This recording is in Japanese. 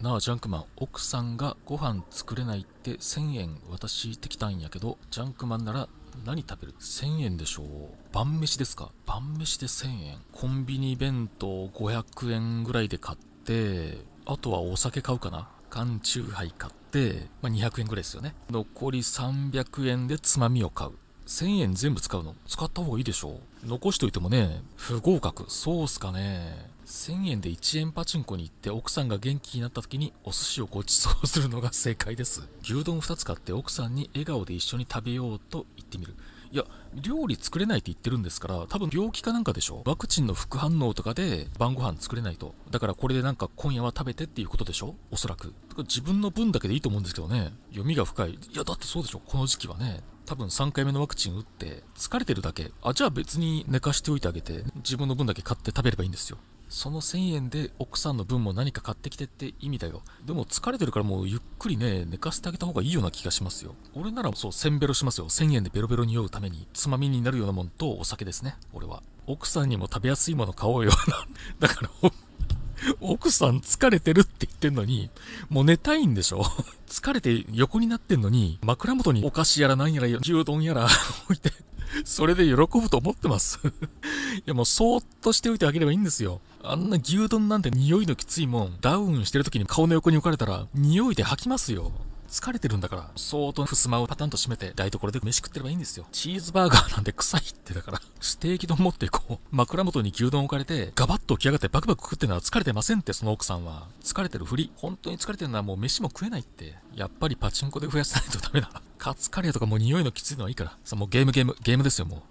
なあジャンクマン奥さんがご飯作れないって1000円渡してきたんやけどジャンクマンなら何食べる ?1000 円でしょう晩飯ですか晩飯で1000円コンビニ弁当500円ぐらいで買ってあとはお酒買うかな缶チューハイ買って、まあ、200円ぐらいですよね残り300円でつまみを買う1000円全部使うの使った方がいいでしょ残しといてもね、不合格。そうっすかね。1000円で1円パチンコに行って奥さんが元気になった時にお寿司をご馳走するのが正解です。牛丼2つ買って奥さんに笑顔で一緒に食べようと言ってみる。いや、料理作れないって言ってるんですから、多分病気かなんかでしょワクチンの副反応とかで晩ご飯作れないと。だからこれでなんか今夜は食べてっていうことでしょおそらく。だから自分の分だけでいいと思うんですけどね。読みが深い。いや、だってそうでしょこの時期はね。多分3回目のワクチン打って疲れてるだけあじゃあ別に寝かしておいてあげて自分の分だけ買って食べればいいんですよその1000円で奥さんの分も何か買ってきてって意味だよでも疲れてるからもうゆっくりね寝かせてあげた方がいいような気がしますよ俺ならそう1000ベロしますよ1000円でベロベロに酔うためにつまみになるようなもんとお酒ですね俺は奥さんにも食べやすいもの買おうよ だから奥さん疲れてるって言ってんのに、もう寝たいんでしょ 疲れて横になってんのに、枕元にお菓子やら何やら牛丼やら 置いて、それで喜ぶと思ってます いやもうそーっとしておいてあげればいいんですよ。あんな牛丼なんて匂いのきついもん、ダウンしてる時に顔の横に置かれたら、匂いで吐きますよ。疲れてるんだから、相当襖をパタンと閉めて、台所で飯食ってればいいんですよ。チーズバーガーなんて臭いってだから、ステーキ丼持ってこう、枕元に牛丼置かれて、ガバッと起き上がってバクバク食ってるのは疲れてませんって、その奥さんは。疲れてるふり。本当に疲れてるのはもう飯も食えないって。やっぱりパチンコで増やさないとダメだ。カツカレーとかもう匂いのきついのはいいから。さ、もうゲームゲーム、ゲームですよ、もう。